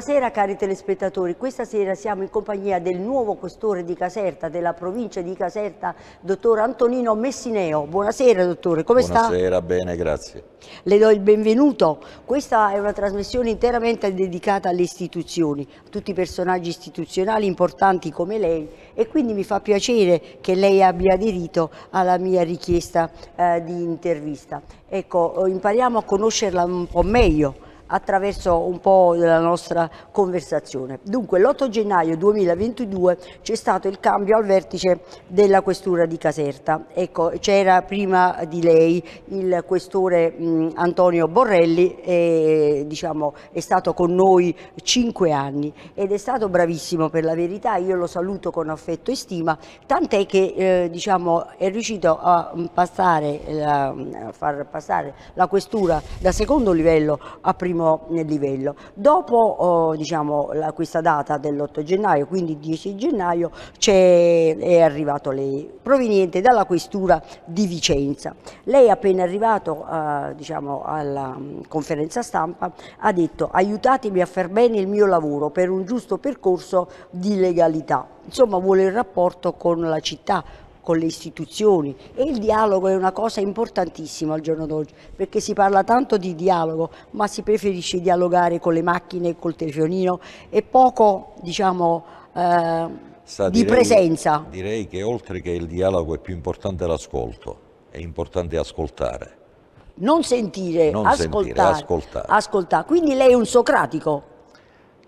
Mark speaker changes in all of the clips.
Speaker 1: Buonasera cari telespettatori, questa sera siamo in compagnia del nuovo questore di Caserta, della provincia di Caserta, dottor Antonino Messineo. Buonasera dottore, come Buonasera, sta?
Speaker 2: Buonasera, bene, grazie.
Speaker 1: Le do il benvenuto. Questa è una trasmissione interamente dedicata alle istituzioni, a tutti i personaggi istituzionali importanti come lei e quindi mi fa piacere che lei abbia aderito alla mia richiesta eh, di intervista. Ecco, eh, impariamo a conoscerla un po' meglio attraverso un po' della nostra conversazione. Dunque l'8 gennaio 2022 c'è stato il cambio al vertice della questura di Caserta. Ecco, c'era prima di lei il questore mh, Antonio Borrelli e diciamo è stato con noi cinque anni ed è stato bravissimo per la verità, io lo saluto con affetto e stima, tant'è che eh, diciamo è riuscito a passare la, a far passare la questura da secondo livello a primo primo eh, livello. Dopo oh, diciamo, la, questa data dell'8 gennaio, quindi 10 gennaio, è, è arrivato lei, proveniente dalla questura di Vicenza. Lei appena arrivato eh, diciamo, alla mm, conferenza stampa ha detto aiutatemi a far bene il mio lavoro per un giusto percorso di legalità. Insomma vuole il rapporto con la città, con le istituzioni e il dialogo è una cosa importantissima al giorno d'oggi perché si parla tanto di dialogo ma si preferisce dialogare con le macchine, col telefonino e poco diciamo eh, Sa, di direi, presenza.
Speaker 2: Direi che oltre che il dialogo è più importante l'ascolto, è importante ascoltare.
Speaker 1: Non sentire, non ascoltare, sentire ascoltare. ascoltare. Quindi lei è un socratico.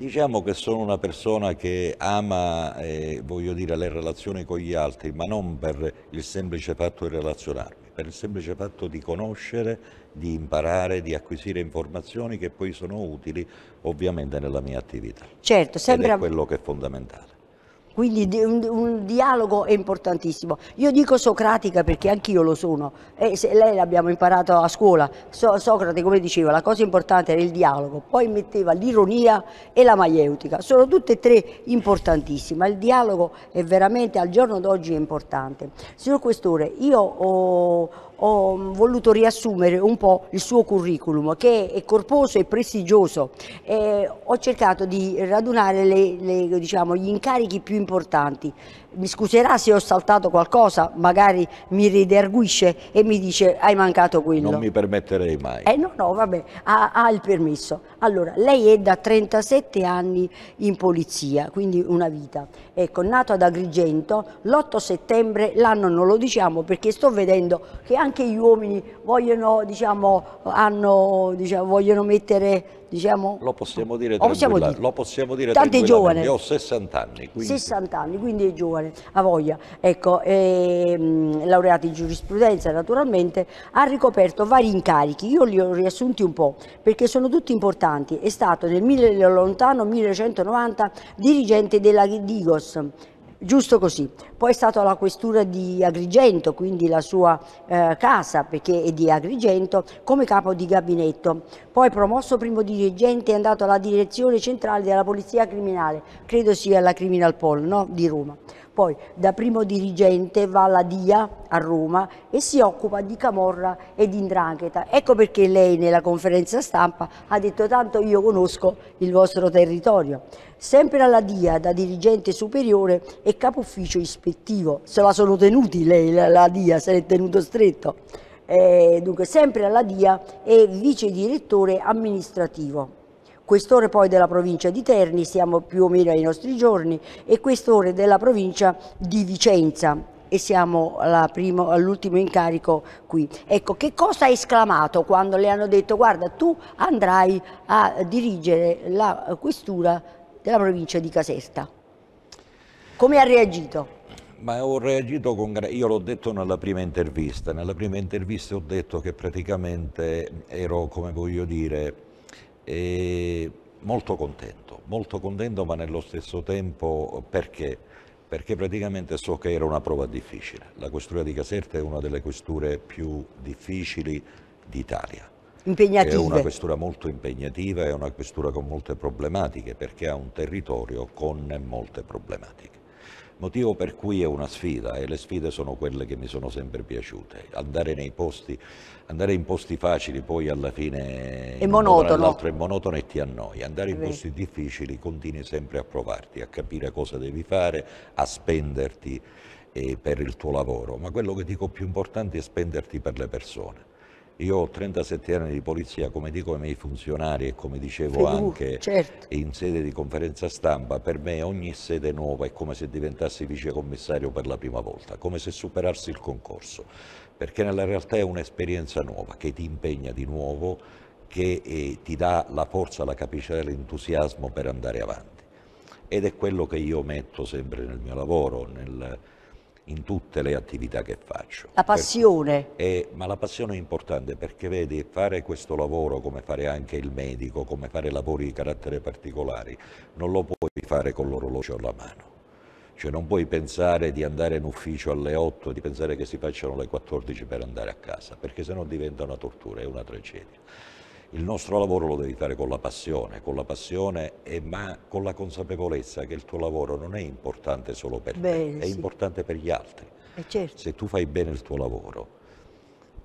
Speaker 2: Diciamo che sono una persona che ama, eh, voglio dire, le relazioni con gli altri, ma non per il semplice fatto di relazionarmi, per il semplice fatto di conoscere, di imparare, di acquisire informazioni che poi sono utili ovviamente nella mia attività.
Speaker 1: Certo, sembra... Ed è
Speaker 2: quello che è fondamentale.
Speaker 1: Quindi un, un, dialogo è importantissimo. Io dico socratica perché anch'io lo sono. E se lei l'abbiamo imparato a scuola. So, Socrate, come diceva, la cosa importante era il dialogo, poi metteva l'ironia e la maieutica. Sono tutte e tre importantissime. Il dialogo è veramente al giorno d'oggi importante. Signor Questore, io ho ho voluto riassumere un po' il suo curriculum che è corposo e prestigioso. E ho cercato di radunare le, le, diciamo, gli incarichi più importanti mi scuserà se ho saltato qualcosa, magari mi riderguisce e mi dice hai mancato quello. Non mi
Speaker 2: permetterei mai. Eh
Speaker 1: no, no, vabbè, ha, ha il permesso. Allora, lei è da 37 anni in polizia, quindi una vita. Ecco, nato ad Agrigento, l'8 settembre, l'anno non lo diciamo perché sto vedendo che anche gli uomini vogliono, diciamo, hanno, diciamo, vogliono mettere diciamo...
Speaker 2: Lo possiamo dire possiamo dire. Lo possiamo dire Tanti giovani. Io ho 60 anni, quindi...
Speaker 1: 60 anni, quindi è giovane, ha voglia. Ecco, è, ehm, laureato in giurisprudenza naturalmente, ha ricoperto vari incarichi, io li ho riassunti un po', perché sono tutti importanti. È stato nel 1990 dirigente della Digos, Giusto così. Poi è stato alla questura di Agrigento, quindi la sua eh, casa, perché è di Agrigento, come capo di gabinetto. Poi promosso primo dirigente è andato alla direzione centrale della Polizia Criminale, credo sia la Criminal Pol no? di Roma. Poi da primo dirigente va alla DIA a Roma e si occupa di Camorra e di Indrangheta. Ecco perché lei nella conferenza stampa ha detto tanto io conosco il vostro territorio. Sempre alla DIA da dirigente superiore e capo ufficio ispettivo. Se la sono tenuti lei la DIA, se l'è tenuto stretto. Eh, dunque sempre alla DIA e vice direttore amministrativo questore poi della provincia di Terni, siamo più o meno ai nostri giorni, e questore della provincia di Vicenza e siamo all'ultimo incarico qui. Ecco, che cosa ha esclamato quando le hanno detto guarda tu andrai a dirigere la questura della provincia di Caserta? Come ha reagito?
Speaker 2: Ma ho reagito con... io l'ho detto nella prima intervista, nella prima intervista ho detto che praticamente ero, come voglio dire, e molto contento, molto contento ma nello stesso tempo perché? Perché praticamente so che era una prova difficile. La questura di Caserta è una delle questure più difficili d'Italia.
Speaker 1: Impegnativa. È una
Speaker 2: questura molto impegnativa, è una questura con molte problematiche perché ha un territorio con molte problematiche. Motivo per cui è una sfida e le sfide sono quelle che mi sono sempre piaciute, andare nei posti andare in posti facili poi alla fine è monotono. è monotono e ti annoia. Andare in posti difficili continui sempre a provarti, a capire cosa devi fare, a spenderti eh, per il tuo lavoro, ma quello che dico più importante è spenderti per le persone. Io ho 37 anni di polizia, come dico ai miei funzionari e come dicevo Fedu, anche certo. in sede di conferenza stampa, per me ogni sede nuova è come se diventassi vicecommissario per la prima volta, come se superassi il concorso, perché nella realtà è un'esperienza nuova che ti impegna di nuovo, che eh, ti dà la forza, la capacità e l'entusiasmo per andare avanti. Ed è quello che io metto sempre nel mio lavoro, nel, in tutte le attività che faccio. La
Speaker 1: passione.
Speaker 2: È, eh, ma la passione è importante perché vedi, fare questo lavoro come fare anche il medico, come fare lavori di carattere particolari, non lo puoi fare con l'orologio alla mano. Cioè non puoi pensare di andare in ufficio alle 8, di pensare che si facciano le 14 per andare a casa, perché sennò diventa una tortura, è una tragedia. Il nostro lavoro lo devi fare con la passione, con la passione e, ma con la consapevolezza che il tuo lavoro non è importante solo per Bene, te, è importante per gli altri. Eh certo. Se tu fai bene il tuo lavoro,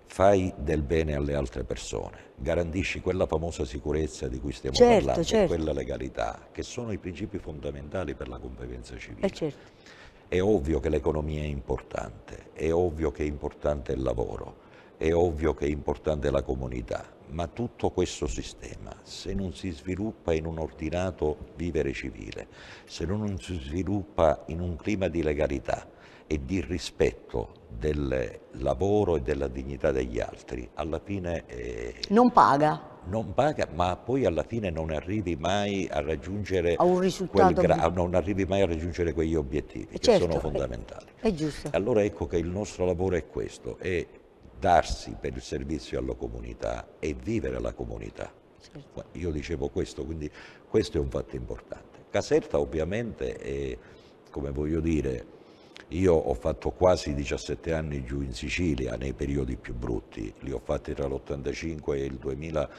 Speaker 2: fai del bene alle altre persone, garantisci quella famosa sicurezza di cui stiamo certo, parlando, certo. quella legalità, che sono i principi fondamentali per la convivenza civile. Eh certo. È ovvio che l'economia è importante, è ovvio che è importante il lavoro, è ovvio che è importante la comunità, ma tutto questo sistema, se non si sviluppa in un ordinato vivere civile, se non si sviluppa in un clima di legalità e di rispetto del lavoro e della dignità degli altri, alla fine... Eh,
Speaker 1: non paga.
Speaker 2: Non paga, ma poi alla fine non arrivi mai a raggiungere, a un risultato... Gra- non arrivi mai a raggiungere quegli obiettivi e che certo, sono fondamentali. È, è giusto. Allora ecco che il nostro lavoro è questo, è darsi per il servizio alla comunità e vivere la comunità. Certo. Io dicevo questo, quindi questo è un fatto importante. Caserta ovviamente è, come voglio dire, io ho fatto quasi 17 anni giù in Sicilia, nei periodi più brutti, li ho fatti tra l'85 e il 2000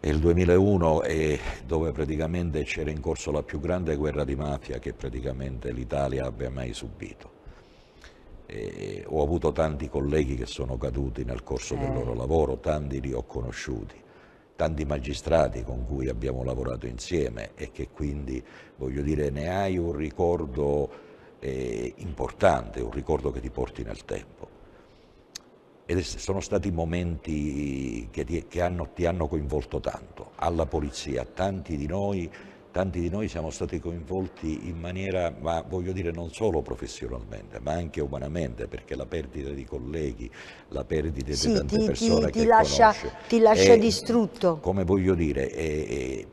Speaker 2: e il 2001 e dove praticamente c'era in corso la più grande guerra di mafia che praticamente l'Italia abbia mai subito. E ho avuto tanti colleghi che sono caduti nel corso eh. del loro lavoro, tanti li ho conosciuti, tanti magistrati con cui abbiamo lavorato insieme e che quindi, voglio dire, ne hai un ricordo eh, importante, un ricordo che ti porti nel tempo. Ed sono stati momenti che, ti, che hanno, ti hanno coinvolto tanto, alla polizia, tanti di noi Tanti di noi siamo stati coinvolti in maniera, ma voglio dire non solo professionalmente, ma anche umanamente, perché la perdita di colleghi, la perdita sì, di tante ti, persone ti, ti che lascia,
Speaker 1: ti lascia è, distrutto.
Speaker 2: Come voglio dire, è, è,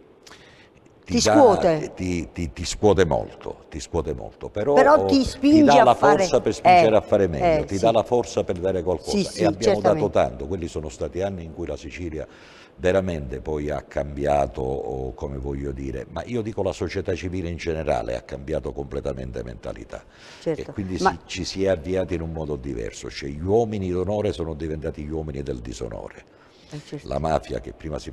Speaker 2: ti, ti, scuote. Da, ti, ti, ti, scuote molto, ti scuote molto, però, però ti, spinge dà la fare... forza per spingere eh, a fare meglio, eh, ti sì. dà la forza per dare qualcosa sì, sì, e abbiamo certamente. dato tanto, quelli sono stati anni in cui la Sicilia veramente poi ha cambiato, come voglio dire, ma io dico la società civile in generale ha cambiato completamente mentalità certo. e quindi ma... ci si è avviati in un modo diverso, cioè gli uomini d'onore sono diventati gli uomini del disonore. Eh, certo. La mafia che prima si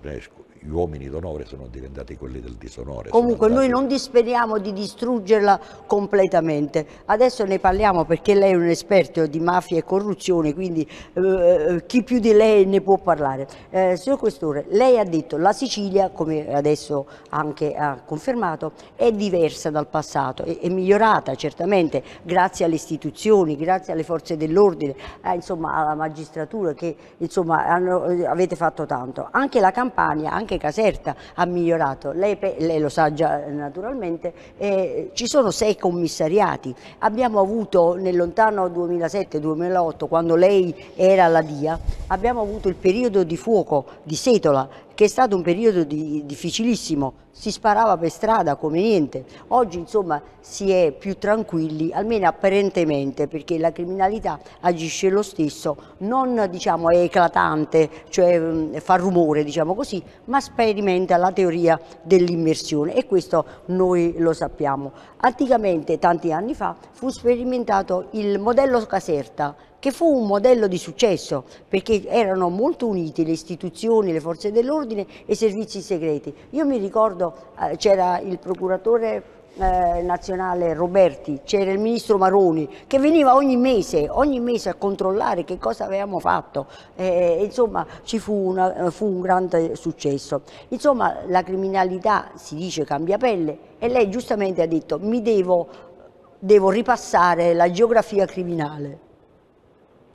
Speaker 2: gli uomini d'onore sono diventati quelli del disonore. Comunque andati... noi
Speaker 1: non disperiamo di distruggerla completamente. Adesso ne parliamo perché lei è un esperto di mafia e corruzione, quindi eh, eh chi più di lei ne può parlare. Eh, signor Questore, lei ha detto che la Sicilia, come adesso anche ha confermato, è diversa dal passato, è, è migliorata certamente grazie alle istituzioni, grazie alle forze dell'ordine, eh, insomma alla magistratura che insomma hanno, eh, avete fatto tanto. Anche la Campania, anche anche Caserta ha migliorato, lei, lei lo sa già eh, naturalmente, eh, ci sono sei commissariati, abbiamo avuto nel lontano 2007-2008 quando lei era alla DIA, abbiamo avuto il periodo di fuoco di Setola che è stato un periodo di, difficilissimo, si sparava per strada come niente, oggi insomma si è più tranquilli, almeno apparentemente, perché la criminalità agisce lo stesso, non diciamo è eclatante, cioè mm, fa rumore diciamo così, ma sperimenta la teoria dell'immersione e questo noi lo sappiamo. Anticamente, tanti anni fa, fu sperimentato il modello Caserta, che fu un modello di successo perché erano molto unite le istituzioni, le forze dell'ordine e i servizi segreti. Io mi ricordo eh, c'era il procuratore eh, nazionale Roberti, c'era il ministro Maroni che veniva ogni mese, ogni mese a controllare che cosa avevamo fatto. Eh, insomma, ci fu, una, fu, un grande successo. Insomma, la criminalità si dice cambia pelle e lei giustamente ha detto mi devo, devo ripassare la geografia criminale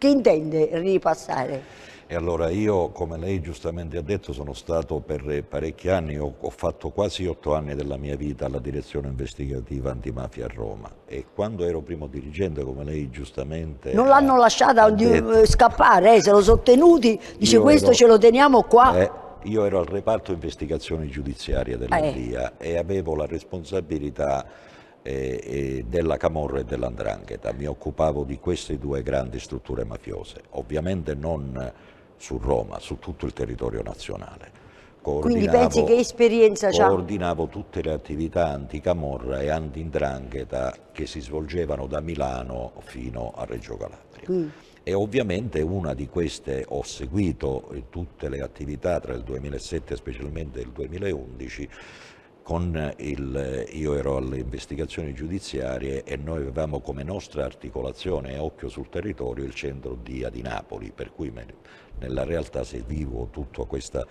Speaker 1: che intende ripassare?
Speaker 2: E allora io, come lei giustamente ha detto, sono stato per parecchi anni, ho, ho, fatto quasi otto anni della mia vita alla direzione investigativa antimafia a Roma e quando ero primo dirigente, come lei giustamente... Non l'hanno
Speaker 1: lasciata detto, eh, scappare, eh, se lo sono tenuti, dice questo ce lo teniamo qua.
Speaker 2: Eh, io ero al reparto investigazioni giudiziarie della eh. e avevo la responsabilità della Camorra e dell'Andrangheta. Mi occupavo di queste due grandi strutture mafiose, ovviamente non su Roma, su tutto il territorio nazionale. Quindi pensi che
Speaker 1: esperienza c'ha?
Speaker 2: Coordinavo tutte le attività anticamorra e antindrangheta che si svolgevano da Milano fino a Reggio Calabria. Mm. E ovviamente una di queste ho seguito tutte le attività tra il 2007 e specialmente il 2011 con il, io ero alle investigazioni giudiziarie e noi avevamo come nostra articolazione e occhio sul territorio il centro DIA di Napoli, per cui nella realtà se vivo tutta questa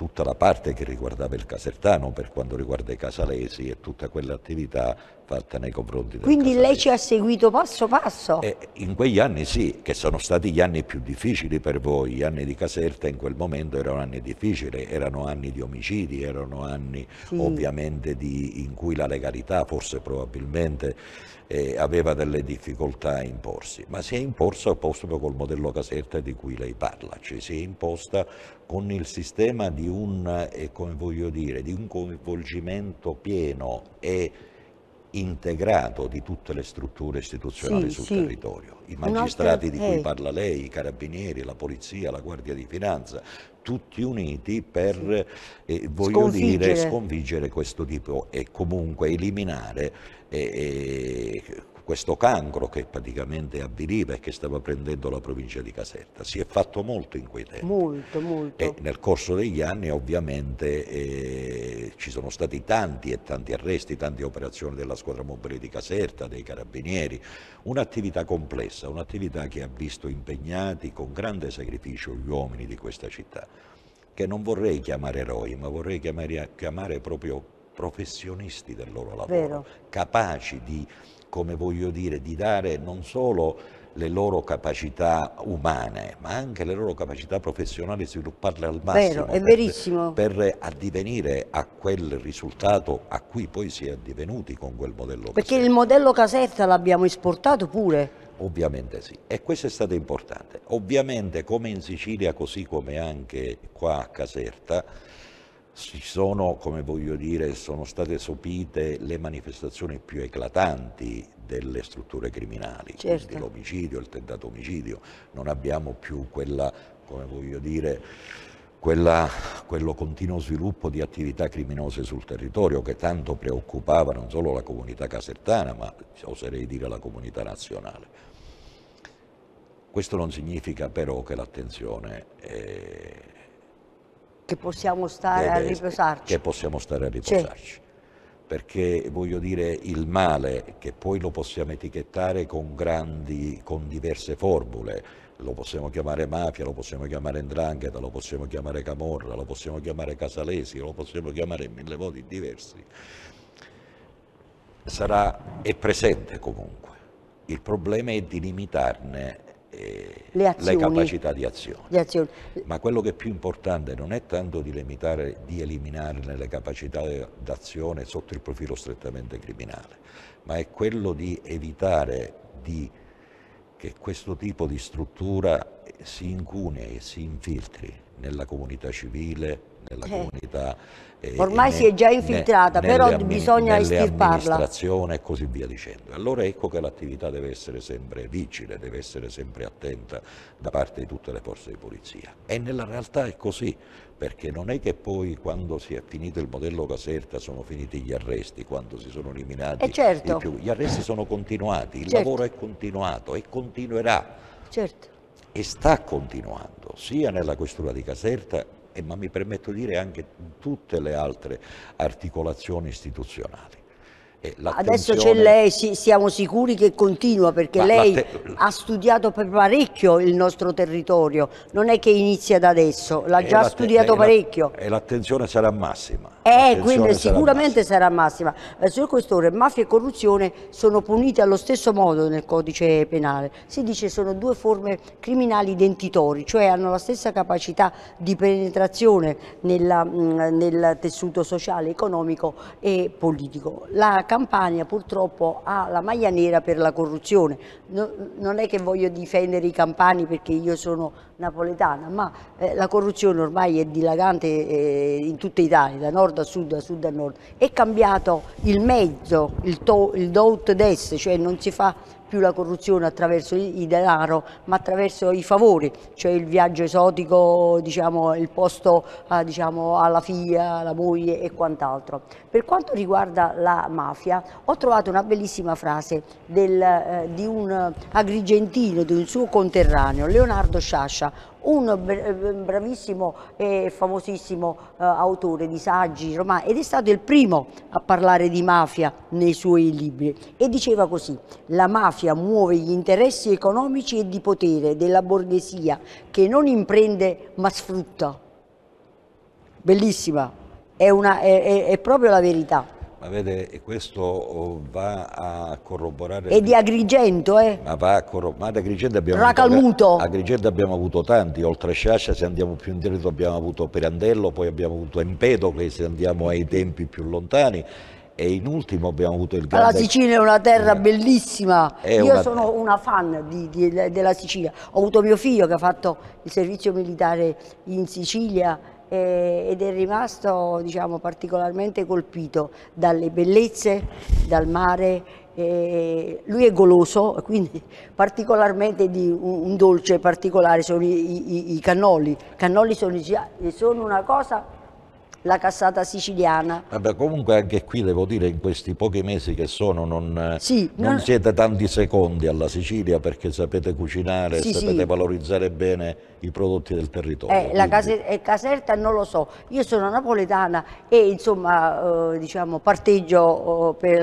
Speaker 2: tutta la parte che riguardava il Casertano per quanto riguarda i casalesi e tutta quell'attività fatta nei confronti del Quindi
Speaker 1: casalesi. lei ci ha seguito passo passo? E eh,
Speaker 2: in quegli anni sì, che sono stati gli anni più difficili per voi, gli anni di Caserta in quel momento erano anni difficili, erano anni di omicidi, erano anni sì. ovviamente di, in cui la legalità forse probabilmente eh, aveva delle difficoltà a imporsi, ma si è imposta proprio col modello Caserta di cui lei parla, cioè si è imposta con il sistema di un, eh, dire, di un coinvolgimento pieno e integrato di tutte le strutture istituzionali sì, sul sì. territorio, i magistrati nostro... di cui hey. Eh. parla lei, i carabinieri, la polizia, la guardia di finanza, tutti uniti per eh, voglio sconfiggere. dire sconfiggere questo tipo e comunque eliminare eh, eh questo cancro che praticamente avviliva e che stava prendendo la provincia di Caserta. Si è fatto molto in quei tempi. Molto, molto. E nel corso degli anni ovviamente eh, ci sono stati tanti e tanti arresti, tante operazioni della squadra mobile di Caserta, dei carabinieri, un'attività complessa, un'attività che ha visto impegnati con grande sacrificio gli uomini di questa città, che non vorrei chiamare eroi, ma vorrei chiamare, chiamare proprio professionisti del loro lavoro, Vero. capaci di, come voglio dire, di dare non solo le loro capacità umane, ma anche le loro capacità professionali svilupparle al massimo. Vero, è Per, per addivenire a quel risultato a cui poi si è addivenuti con quel modello Perché Caserta. il
Speaker 1: modello Caserta l'abbiamo esportato pure.
Speaker 2: Ovviamente sì, e questo è stato importante. Ovviamente come in Sicilia, così come anche qua a Caserta, ci sono, come voglio dire, sono state sopite le manifestazioni più eclatanti delle strutture criminali, certo. l'omicidio, il tentato omicidio, non abbiamo più quella, come voglio dire, quella, quello continuo sviluppo di attività criminose sul territorio che tanto preoccupava non solo la comunità casertana, ma oserei dire la comunità nazionale. Questo non significa però che l'attenzione è
Speaker 1: che possiamo stare deve, a riposarci.
Speaker 2: Che possiamo stare a riposarci. Sì. Perché voglio dire il male, che poi lo possiamo etichettare con, grandi, con diverse formule, lo possiamo chiamare mafia, lo possiamo chiamare ndrangheta, lo possiamo chiamare camorra, lo possiamo chiamare casalesi, lo possiamo chiamare in mille modi diversi. Sarà, è presente comunque. Il problema è di limitarne eh, le, azioni, le capacità di azione. Ma quello che è più importante non è tanto di, limitare, di eliminare le capacità d'azione sotto il profilo strettamente criminale, ma è quello di evitare di, che questo tipo di struttura si incune e si infiltri nella comunità civile, nella eh. comunità. Ormai ne, si è già infiltrata, ne, però bisogna estirparla. e così via dicendo. Allora ecco che l'attività deve essere sempre vigile, deve essere sempre attenta da parte di tutte le forze di polizia. E nella realtà è così, perché non è che poi quando si è finito il modello Caserta sono finiti gli arresti, quando si sono eliminati eh certo. più. Gli arresti sono continuati, il certo. lavoro è continuato e continuerà. Certo. E sta continuando sia nella questura di Caserta ma mi permetto di dire anche tutte le altre articolazioni istituzionali. Adesso c'è lei,
Speaker 1: si, siamo sicuri che continua perché Ma lei ha studiato per parecchio il nostro territorio, non è che inizia da adesso, l'ha già studiato parecchio.
Speaker 2: e l'attenzione sarà massima. Eh, quindi sicuramente
Speaker 1: sarà massima. sarà massima. Eh, signor Questore, mafia e corruzione sono punite allo stesso modo nel codice penale, si dice che sono due forme criminali identitori, cioè hanno la stessa capacità di penetrazione nella, mh, mm, nel tessuto sociale, economico e politico. La Campania purtroppo ha la maglia nera per la corruzione. No, non è che voglio difendere i campani perché io sono napoletana, ma eh, la corruzione ormai è dilagante eh, in tutta Italia, da nord a sud, da sud a nord. È cambiato il mezzo, il, to, il do ut des, cioè non si fa più la corruzione attraverso il denaro, ma attraverso i favori, cioè il viaggio esotico, diciamo, il posto eh, diciamo, alla figlia, alla moglie e quant'altro. Per quanto riguarda la mafia, ho trovato una bellissima frase del, eh, di un eh, agrigentino, di un suo conterraneo, Leonardo Sciascia, un eh, bravissimo e famosissimo eh, autore di saggi romani ed è stato il primo a parlare di mafia nei suoi libri e diceva così la mafia muove gli interessi economici e di potere della borghesia che non imprende ma sfrutta bellissima è, una, è, è, è proprio la verità
Speaker 2: ma vede, e questo oh, va a corroborare... E di
Speaker 1: Agrigento, eh?
Speaker 2: Ma va a corroborare... Ma Agrigento abbiamo Racalmuto. Agrigento abbiamo avuto tanti, oltre a Sciascia, se andiamo più indietro abbiamo avuto Perandello, poi abbiamo avuto Empedocle, se andiamo ai tempi più lontani e in ultimo abbiamo avuto il grande... La Sicilia
Speaker 1: è una terra eh. bellissima, è io una... sono una fan di, di, della Sicilia, ho avuto mio figlio che ha fatto il servizio militare in Sicilia eh, ed è rimasto diciamo, particolarmente colpito dalle bellezze, dal mare. Eh, lui è goloso, quindi particolarmente di un, un dolce particolare sono i, i, i cannoli. Cannoli sono, sono una cosa la cassata siciliana.
Speaker 2: Vabbè, comunque anche qui devo dire in questi pochi mesi che sono non, sì, non siete tanti secondi alla Sicilia perché sapete cucinare, sì, sapete sì. valorizzare bene i prodotti del territorio. Eh, la
Speaker 1: case, eh, Caserta non lo so, io sono napoletana e insomma eh, diciamo, parteggio oh, per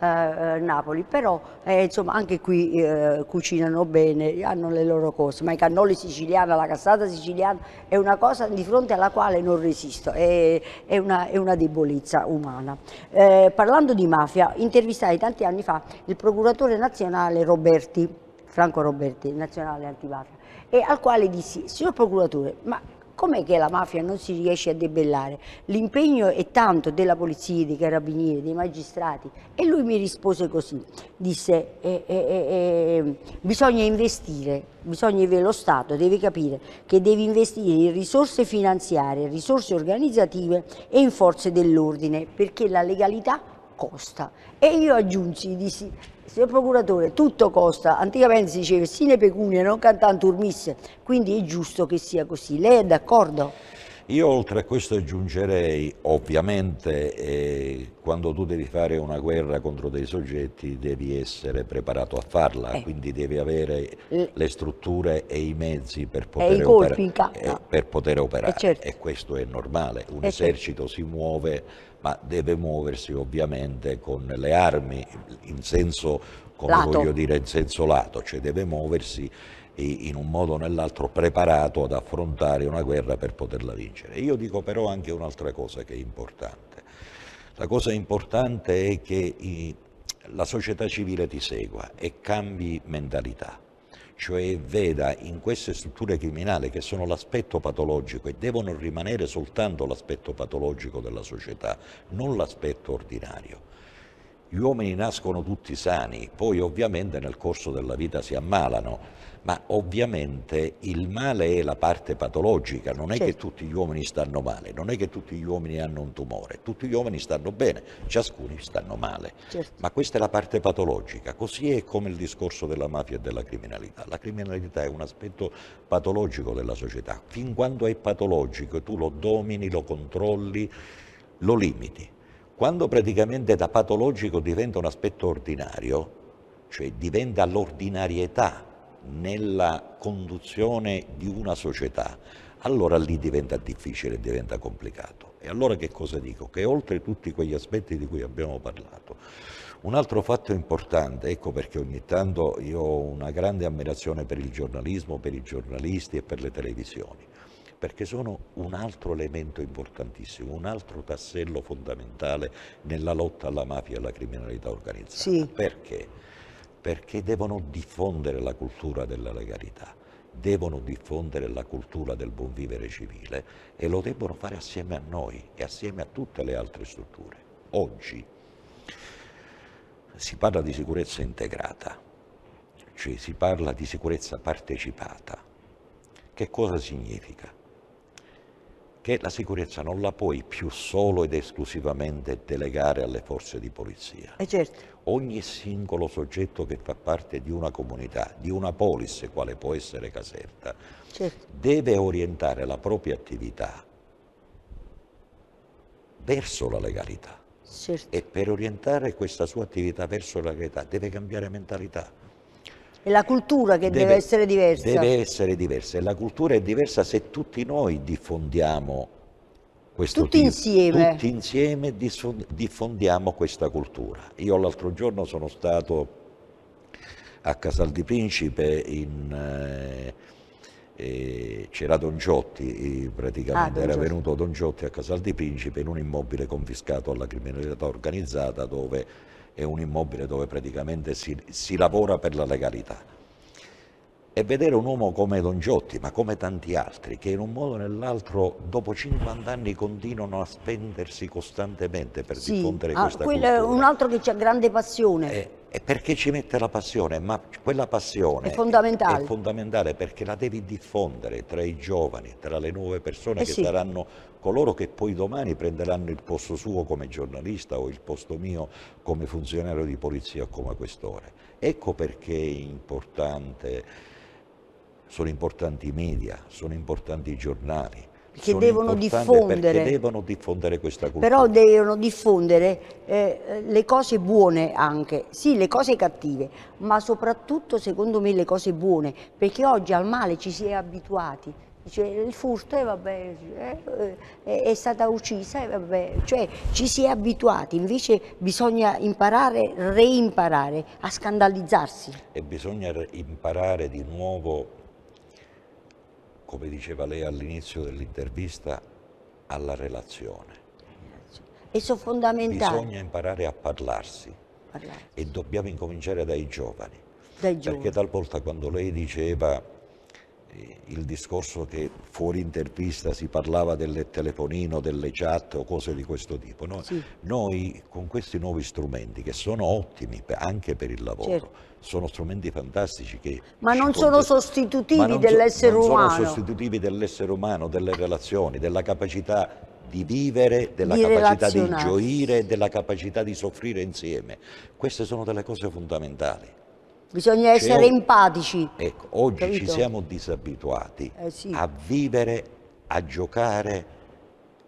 Speaker 1: eh, Napoli, però eh, insomma, anche qui eh, cucinano bene, hanno le loro cose, ma i cannoli siciliani, la cassata siciliana è una cosa di fronte alla quale non resisto, è, è, una, è una, debolezza umana. parlando di mafia, intervistai tanti anni fa il procuratore nazionale Roberti, Franco Roberti, nazionale antimafia, e al quale dissi, signor procuratore, ma com'è che la mafia non si riesce a debellare? L'impegno è tanto della polizia, dei carabinieri, dei magistrati. E lui mi rispose così, disse, eh, eh, eh, eh bisogna investire, bisogna, lo Stato deve capire che deve investire in risorse finanziarie, risorse organizzative e in forze dell'ordine, perché la legalità costa. E io aggiunsi, dissi, Signor Procuratore, tutto costa. Anticamente si diceva sine pecunia, non cantante urmisse. quindi è giusto che sia così. Lei è d'accordo?
Speaker 2: Io oltre a questo aggiungerei, ovviamente, eh, quando tu devi fare una guerra contro dei soggetti devi essere preparato a farla, eh. quindi devi avere eh. le strutture e i mezzi per poter, oper- eh, per poter eh, operare eh certo. e questo è normale, un eh, certo. esercito certo. si muove ma deve muoversi ovviamente con le armi in senso, dire, in senso lato, cioè deve muoversi in un modo o nell'altro preparato ad affrontare una guerra per poterla vincere. Io dico però anche un'altra cosa che è importante la cosa importante è che i, la società civile ti segua e cambi mentalità, cioè veda in queste strutture criminali che sono l'aspetto patologico e devono rimanere soltanto l'aspetto patologico della società, non l'aspetto ordinario. Gli uomini nascono tutti sani, poi ovviamente nel corso della vita si ammalano, ma ovviamente il male è la parte patologica, non è certo. che tutti gli uomini stanno male, non è che tutti gli uomini hanno un tumore, tutti gli uomini stanno bene, ciascuno stanno male, certo. ma questa è la parte patologica, così è come il discorso della mafia e della criminalità. La criminalità è un aspetto patologico della società, fin quando è patologico tu lo domini, lo controlli, lo limiti quando praticamente da patologico diventa un aspetto ordinario, cioè diventa l'ordinarietà nella conduzione di una società, allora lì diventa difficile, diventa complicato. E allora che cosa dico? Che oltre tutti quegli aspetti di cui abbiamo parlato, un altro fatto importante, ecco perché ogni tanto io ho una grande ammirazione per il giornalismo, per i giornalisti e per le televisioni perché sono un altro elemento importantissimo, un altro tassello fondamentale nella lotta alla mafia e alla criminalità organizzata. Sì. Perché? Perché devono diffondere la cultura della legalità devono diffondere la cultura del buon vivere civile e lo devono fare assieme a noi e assieme a tutte le altre strutture. Oggi si parla di sicurezza integrata, cioè si parla di sicurezza partecipata. Che cosa significa? che la sicurezza non la puoi più solo ed esclusivamente delegare alle forze di polizia. Eh certo. Ogni singolo soggetto che fa parte di una comunità, di una polis, quale può essere Caserta, certo. deve orientare la propria attività verso la legalità. Certo. E per orientare questa sua attività verso la legalità deve cambiare mentalità
Speaker 1: è la cultura che deve, deve essere diversa. Deve
Speaker 2: essere diversa e la cultura è diversa se tutti noi diffondiamo questo tutti tipo, insieme. Tutti insieme diffondiamo questa cultura. Io l'altro giorno sono stato a Casal di Principe eh, eh, c'era Don Giotti, praticamente ah, era Giotti. venuto Don Giotti a Casal di Principe in un immobile confiscato alla criminalità organizzata dove è un immobile dove praticamente si, si lavora per la legalità. E vedere un uomo come Don Giotti, ma come tanti altri, che in un modo o nell'altro dopo 50 anni continuano a spendersi costantemente per sì, diffondere ah, questa quel, cultura. Un
Speaker 1: altro che ha grande passione. È,
Speaker 2: eh, è perché ci mette la passione, ma quella passione è
Speaker 1: fondamentale. È, è
Speaker 2: fondamentale perché la devi diffondere tra i giovani, tra le nuove persone eh che sì. saranno coloro che poi domani prenderanno il posto suo come giornalista o il posto mio come funzionario di polizia o come questore. Ecco perché è importante, sono importanti i media, sono importanti i giornali,
Speaker 1: perché devono, perché
Speaker 2: devono diffondere. questa cultura. Però
Speaker 1: devono diffondere eh, le cose buone anche, sì le cose cattive, ma soprattutto secondo me le cose buone, perché oggi al male ci si è abituati. Cioè, il furto eh, vabbè, eh, eh è stata uccisa, eh, vabbè, cioè, ci si è abituati, invece bisogna imparare, reimparare a scandalizzarsi.
Speaker 2: E bisogna imparare di nuovo come diceva lei all'inizio dell'intervista, alla relazione.
Speaker 1: E sono fondamentali. Bisogna
Speaker 2: imparare a parlarsi, parlarsi. e dobbiamo incominciare dai giovani. dai giovani. Perché talvolta quando lei diceva eh, il discorso che fuori intervista si parlava del telefonino, delle chat o cose di questo tipo. No? Sì. Noi con questi nuovi strumenti che sono ottimi anche per il lavoro, certo sono strumenti fantastici che... Ma
Speaker 1: non sono sostitutivi dell'essere umano. Non sono
Speaker 2: sostitutivi dell'essere umano, delle relazioni, della capacità di vivere, della di capacità di gioire, della capacità di soffrire insieme. Queste sono delle cose fondamentali.
Speaker 1: Bisogna essere cioè, empatici.
Speaker 2: Ecco, oggi capito? ci siamo disabituati eh sì. a vivere, a giocare,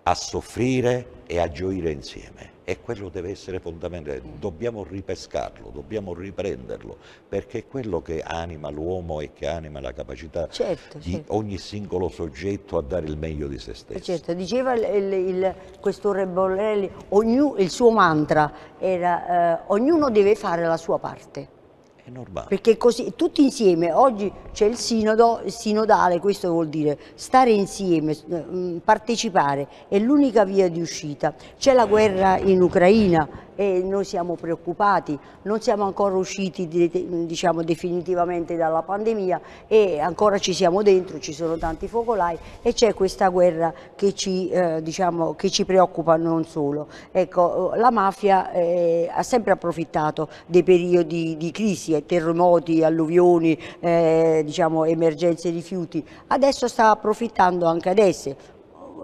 Speaker 2: a soffrire e a gioire insieme e quello deve essere fondamentale, dobbiamo ripescarlo, dobbiamo riprenderlo, perché è quello che anima l'uomo e che anima la capacità certo, di certo. ogni singolo soggetto a dare il meglio di se stesso.
Speaker 1: Certo, diceva il, il, questore Borrelli, ogni, il suo mantra era eh, ognuno deve fare la sua parte. È normale. Perché così, tutti insieme, oggi c'è il sinodo, sinodale, questo vuol dire stare insieme, mm, partecipare, è l'unica via di uscita. C'è la guerra in Ucraina, e noi siamo preoccupati, non siamo ancora usciti diciamo, definitivamente dalla pandemia e ancora ci siamo dentro, ci sono tanti focolai e c'è questa guerra che ci, eh, diciamo, che ci, preoccupa non solo. Ecco, la mafia eh, ha sempre approfittato dei periodi di crisi, terremoti, alluvioni, eh, diciamo, emergenze rifiuti, adesso sta approfittando anche adesso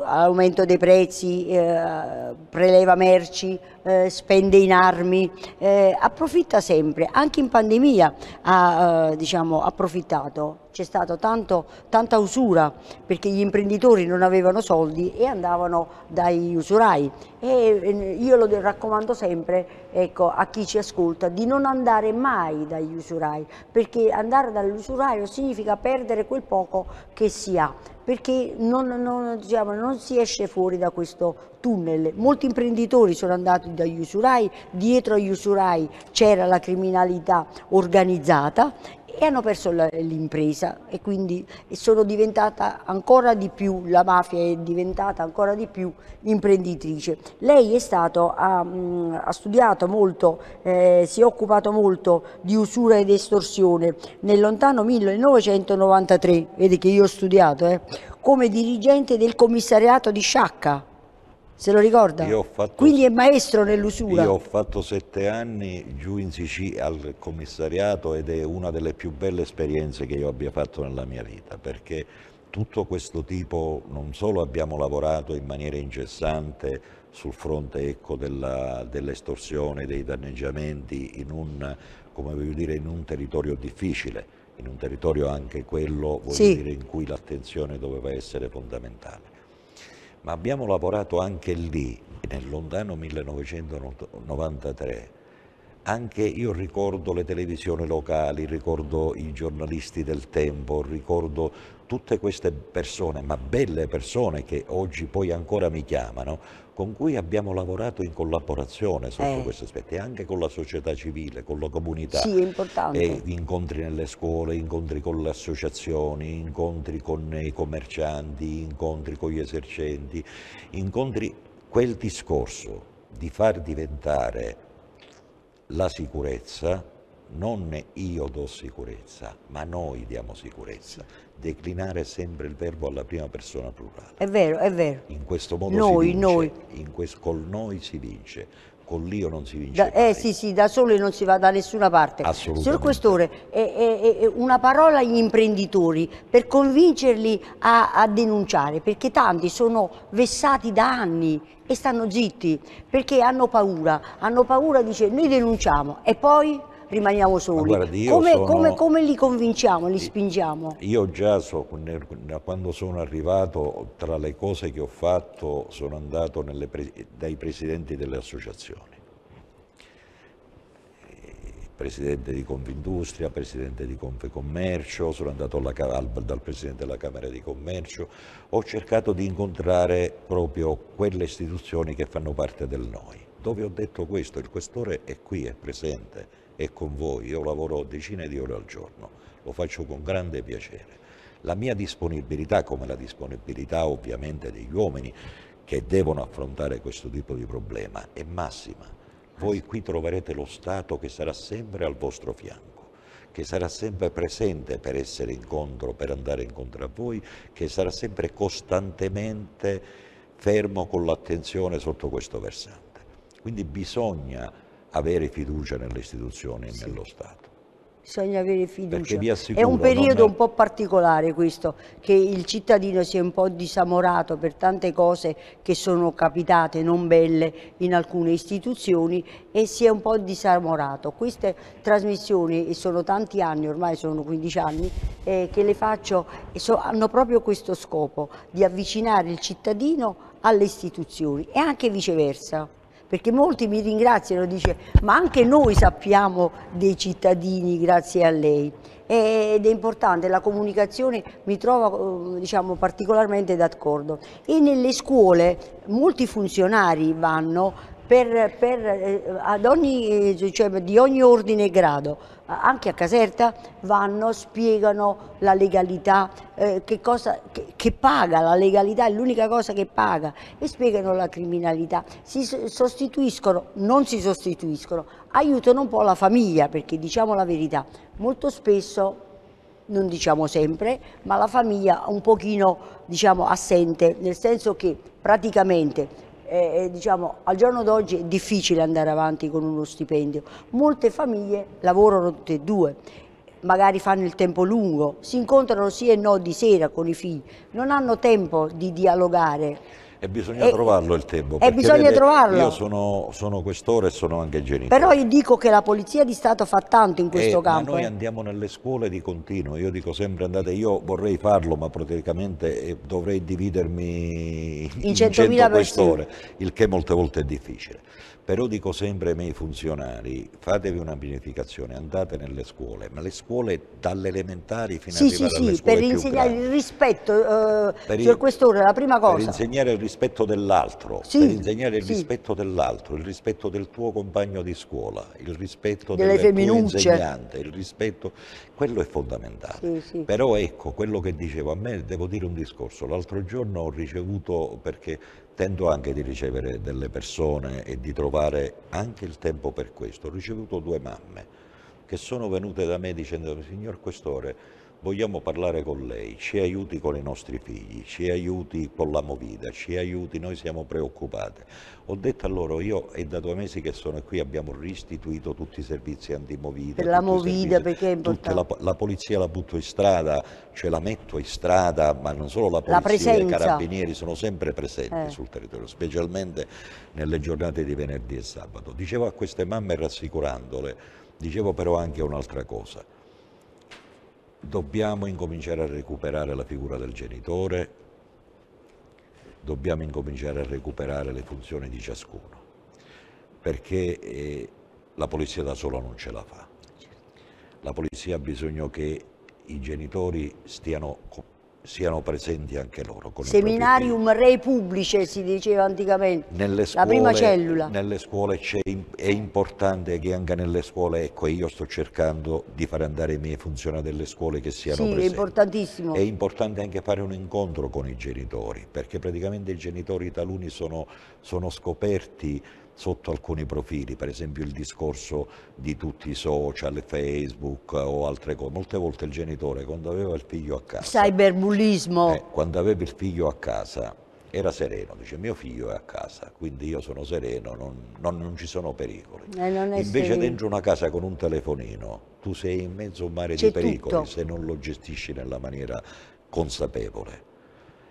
Speaker 1: aumento dei prezzi, eh, preleva merci, eh, spende in armi, eh, approfitta sempre, anche in pandemia ha eh, diciamo, approfittato c'è stata tanta usura perché gli imprenditori non avevano soldi e andavano dai usurai. E eh, io lo raccomando sempre ecco, a chi ci ascolta di non andare mai dagli usurai perché andare dall'usuraio significa perdere quel poco che si ha perché non, non, diciamo, non, si esce fuori da questo tunnel. Molti imprenditori sono andati dagli usurai, dietro agli usurai c'era la criminalità organizzata e hanno perso l'impresa e quindi sono diventata ancora di più, la mafia è diventata ancora di più imprenditrice. Lei è stato, ha, ha studiato molto, eh, si è occupato molto di usura ed estorsione nel lontano 1993, vedi che io ho studiato, eh, come dirigente del commissariato di Sciacca se lo ricorda? Fatto, Quindi è maestro nell'usura. Io ho
Speaker 2: fatto sette anni giù in Sicilia al commissariato ed è una delle più belle esperienze che io abbia fatto nella mia vita perché tutto questo tipo, non solo abbiamo lavorato in maniera incessante sul fronte ecco, dell'estorsione, dell dei danneggiamenti in un, dire, in un territorio difficile, in un territorio anche quello sì. dire, in cui l'attenzione doveva essere fondamentale ma abbiamo lavorato anche lì, nel lontano 1993, anche io ricordo le televisioni locali, ricordo i giornalisti del tempo, ricordo tutte queste persone, ma belle persone che oggi poi ancora mi chiamano, con cui abbiamo lavorato in collaborazione sotto eh. aspetto, e anche con la società civile, con la comunità. Sì, è importante. E incontri nelle scuole, incontri con le associazioni, incontri con i commercianti, incontri con gli esercenti, incontri quel discorso di far diventare la sicurezza, non io do sicurezza, ma noi diamo sicurezza. Declinare sempre il verbo alla prima persona plurale.
Speaker 1: È vero, è vero.
Speaker 2: In questo modo noi, si vince, noi. In questo, col noi si vince con l'io non si vince da,
Speaker 1: Eh sì, sì, da soli non si va da nessuna parte. Assolutamente. Signor Questore, è, è, è una parola agli imprenditori per convincerli a, a denunciare, perché tanti sono vessati da anni e stanno zitti, perché hanno paura, hanno paura, dice noi denunciamo e poi rimaniamo
Speaker 2: soli. Guarda, come, sono... come,
Speaker 1: come, li convinciamo, li spingiamo?
Speaker 2: Io già so, quando sono arrivato, tra le cose che ho fatto, sono andato pre... dai presidenti delle associazioni. Eh, presidente di Confindustria, Presidente di Confecommercio, sono andato alla, al, dal Presidente della Camera di Commercio, ho cercato di incontrare proprio quelle istituzioni che fanno parte del noi dove ho detto questo, il questore è qui, è presente, è con voi, io lavoro decine di ore al giorno, lo faccio con grande piacere. La mia disponibilità, come la disponibilità ovviamente degli uomini che devono affrontare questo tipo di problema, è massima. Voi qui troverete lo Stato che sarà sempre al vostro fianco che sarà sempre presente per essere incontro, per andare incontro a voi, che sarà sempre costantemente fermo con l'attenzione sotto questo versante. Quindi bisogna avere fiducia nelle istituzioni e sì. nello Stato.
Speaker 1: Bisogna avere fiducia. Assicuro, è un periodo è... un po' particolare questo, che il cittadino si è un po' disamorato per tante cose che sono capitate non belle in alcune istituzioni e si è un po' disamorato. Queste trasmissioni, e sono tanti anni, ormai sono 15 anni, eh, che le faccio, so, hanno proprio questo scopo, di avvicinare il cittadino alle istituzioni e anche viceversa perché molti mi ringraziano, dice, ma anche noi sappiamo dei cittadini grazie a lei. Ed è importante, la comunicazione mi trova eh, diciamo, particolarmente d'accordo. E nelle scuole molti funzionari vanno per, per, eh, ogni, eh, cioè, di ogni ordine e grado, anche a Caserta, vanno, spiegano la legalità, eh, che, cosa, che, che, paga la legalità, è l'unica cosa che paga, e spiegano la criminalità. Si sostituiscono, non si sostituiscono, aiutano un po' la famiglia, perché diciamo la verità, molto spesso non diciamo sempre, ma la famiglia un pochino diciamo, assente, nel senso che praticamente eh, diciamo, al giorno d'oggi è difficile andare avanti con uno stipendio. Molte famiglie lavorano tutte e due magari fanno il tempo lungo, si incontrano sì e no di sera con i figli, non hanno tempo di dialogare
Speaker 2: e bisogna e, eh, trovarlo il tempo. E eh, bisogna vede, trovarlo. Io sono, sono questore e sono anche genitore.
Speaker 1: Però io dico che la Polizia di Stato fa tanto in questo e, eh, campo. noi eh.
Speaker 2: andiamo nelle scuole di continuo, io dico sempre andate, io vorrei farlo ma praticamente dovrei dividermi in, in 100.000 persone, il che molte volte è difficile però dico sempre ai miei funzionari, fatevi una pianificazione, andate nelle scuole, ma le scuole dalle elementari fino sì, a sì, alle sì, per insegnare
Speaker 1: il rispetto, eh, per il, questore, la prima cosa. Per
Speaker 2: insegnare il rispetto dell'altro, sì, per insegnare il sì. rispetto dell'altro, il rispetto del tuo compagno di scuola, il rispetto delle, delle insegnante, il rispetto, quello è fondamentale. Sì, però ecco, quello che dicevo, a me devo dire un discorso, l'altro giorno ho ricevuto, perché tento anche di ricevere delle persone e di trovare anche il tempo per questo. Ho ricevuto due mamme che sono venute da me dicendo, signor Questore, vogliamo parlare con lei, ci aiuti con i nostri figli, ci aiuti con la movida, ci aiuti, noi siamo preoccupate. Ho detto a loro, io è da due mesi che sono qui, abbiamo restituito tutti i servizi antimovida. Per la movida servizi, perché è importante. La, la, polizia la butto in strada, cioè la metto in strada, ma non solo la polizia, la i carabinieri sono sempre presenti eh. sul territorio, specialmente nelle giornate di venerdì e sabato. Dicevo a queste mamme rassicurandole, dicevo però anche un'altra cosa Dobbiamo incominciare a recuperare la figura del genitore, dobbiamo incominciare a recuperare le funzioni di ciascuno, perché eh, la polizia da sola non ce la fa. Certo. La polizia ha bisogno che i genitori stiano siano presenti anche loro. Seminarium
Speaker 1: re publice si diceva anticamente,
Speaker 2: nelle scuole, la prima cellula. Nelle scuole è importante che anche nelle scuole, ecco io sto cercando di far andare i miei funzionari delle scuole che siano sì, presenti. Sì, è importantissimo. È importante anche fare un incontro con i genitori, perché praticamente i genitori taluni sono, sono scoperti sotto alcuni profili, per esempio il discorso di tutti i social, Facebook o altre cose. Molte volte il genitore quando aveva il figlio a casa...
Speaker 1: Cyberbullismo. Eh,
Speaker 2: quando aveva il figlio a casa era sereno, dice mio figlio è a casa, quindi io sono sereno, non, non, non ci sono pericoli.
Speaker 1: Eh, Invece sereno. dentro
Speaker 2: una casa con un telefonino tu sei in mezzo a un mare di pericoli tutto. se non lo gestisci nella maniera consapevole.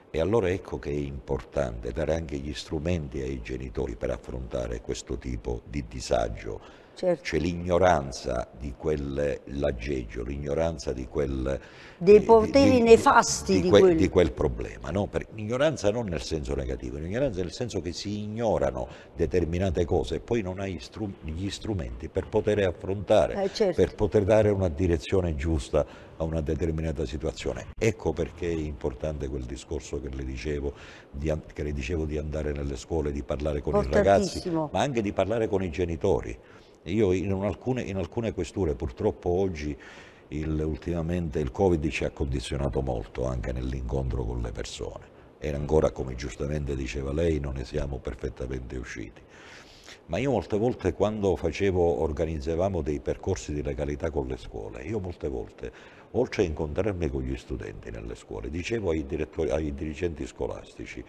Speaker 2: E allora ecco che è importante dare anche gli strumenti ai genitori per affrontare questo tipo di disagio Certo. C'è l'ignoranza di quel laggeggio, l'ignoranza di quel...
Speaker 1: Dei poteri di, nefasti di, di, quel, di,
Speaker 2: quel, problema. No? Per, ignoranza non nel senso negativo, l'ignoranza nel senso che si ignorano determinate cose e poi non hai stru gli strumenti per poter affrontare, eh, certo. per poter dare una direzione giusta a una determinata situazione. Ecco perché è importante quel discorso che le dicevo di, che le dicevo di andare nelle scuole, di parlare con i ragazzi, ma anche di parlare con i genitori. Io in alcune, in alcune questure, purtroppo oggi il, ultimamente il Covid ci ha condizionato molto anche nell'incontro con le persone e ancora come giustamente diceva lei non ne siamo perfettamente usciti. Ma io molte volte quando facevo, organizzavamo dei percorsi di legalità con le scuole, io molte volte, oltre a incontrarmi con gli studenti nelle scuole, dicevo ai, ai dirigenti scolastici,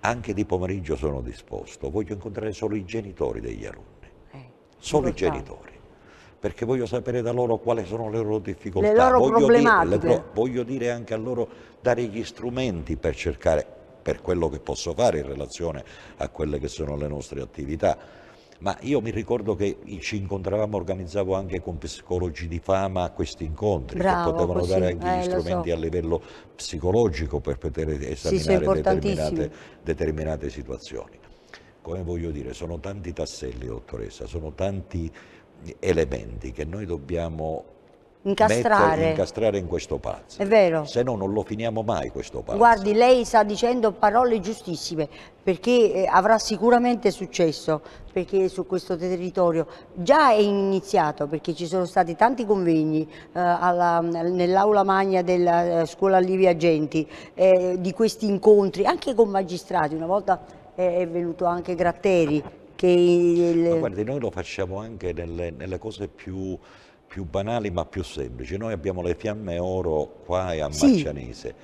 Speaker 2: anche di pomeriggio sono disposto, voglio incontrare solo i genitori degli alunni
Speaker 1: solo i genitori
Speaker 2: perché voglio sapere da loro quali sono le loro difficoltà, le loro voglio, dire, le, voglio dire anche a loro dare gli strumenti per cercare, per quello che posso fare in relazione a quelle che sono le nostre attività. Ma io mi ricordo che ci incontravamo, organizzavo anche con psicologi di fama questi incontri Bravo, che potevano così, dare anche eh, gli strumenti so. a livello psicologico per poter esaminare sì, determinate, determinate situazioni come eh, voglio dire, sono tanti tasselli, dottoressa, sono tanti elementi che noi dobbiamo
Speaker 1: incastrare.
Speaker 2: incastrare in questo pazzo. È vero. Se no non lo finiamo mai questo pazzo.
Speaker 1: Guardi, lei sta dicendo parole giustissime, perché eh, avrà sicuramente successo, perché su questo territorio già è iniziato, perché ci sono stati tanti convegni eh, nell'aula magna della eh, scuola Livia Genti, eh, di questi incontri, anche con magistrati, una volta è venuto anche Gratteri.
Speaker 2: Che il... guardi, noi lo facciamo anche nelle, nelle cose più, più, banali ma più semplici. Noi abbiamo le fiamme oro qua a Marcianese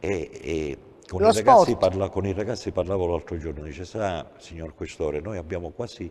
Speaker 2: sì. e, e con, i ragazzi, parla, con i ragazzi parlavo l'altro giorno, dice sa signor Questore, noi abbiamo quasi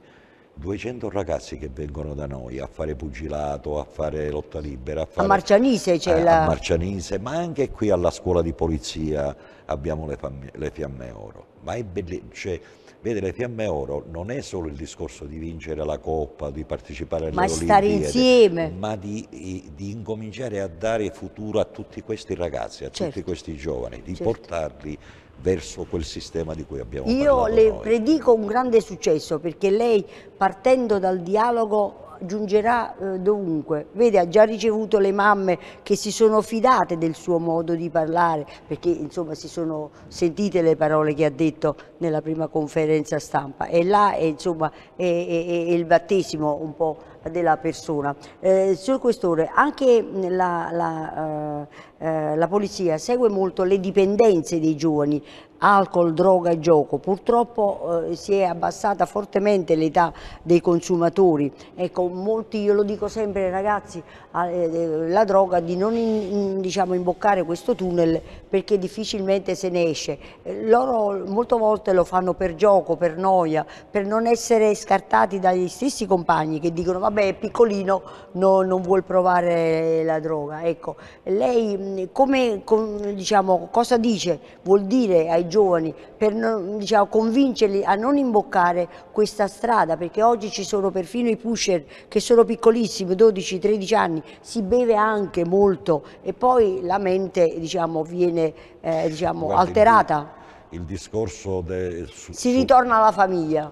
Speaker 2: 200 ragazzi che vengono da noi a fare pugilato, a fare lotta libera. A, fare, eh, a Marcianise c'è la... A Marcianise, ma anche qui alla scuola di polizia abbiamo le, le fiamme oro ma è bellissimo. Cioè, vede, le fiamme oro non è solo il discorso di vincere la Coppa, di partecipare alle ma Olimpiadi, insieme. ma di, di, incominciare a dare futuro a tutti questi ragazzi, a certo. tutti questi giovani, di certo. portarli verso quel sistema di cui abbiamo Io parlato. Io le
Speaker 1: noi. predico un grande successo perché lei partendo dal dialogo giungerà eh, dovunque. Vede, ha già ricevuto le mamme che si sono fidate del suo modo di parlare, perché insomma si sono sentite le parole che ha detto nella prima conferenza stampa e là eh, è, insomma, è, è, è il battesimo un po' della persona. Eh, signor Questore, anche la, la, eh, eh la, polizia segue molto le dipendenze dei giovani, alcol, droga e gioco. Purtroppo eh, si è abbassata fortemente l'età dei consumatori. Ecco, molti, io lo dico sempre ai ragazzi, eh, eh, la droga di non in, diciamo, imboccare questo tunnel perché difficilmente se ne esce. Eh, loro molte volte lo fanno per gioco, per noia, per non essere scartati dagli stessi compagni che dicono vabbè è piccolino, no, non vuol provare la droga. Ecco, lei mm, come, com, diciamo, cosa dice? Vuol dire ai giovani, per non, diciamo, convincerli a non imboccare questa strada, perché oggi ci sono perfino i pusher che sono piccolissimi, 12-13 anni, si beve anche molto e poi la mente diciamo, viene eh, diciamo,
Speaker 2: Guardi, alterata. Il, discorso... De, su, si
Speaker 1: ritorna alla famiglia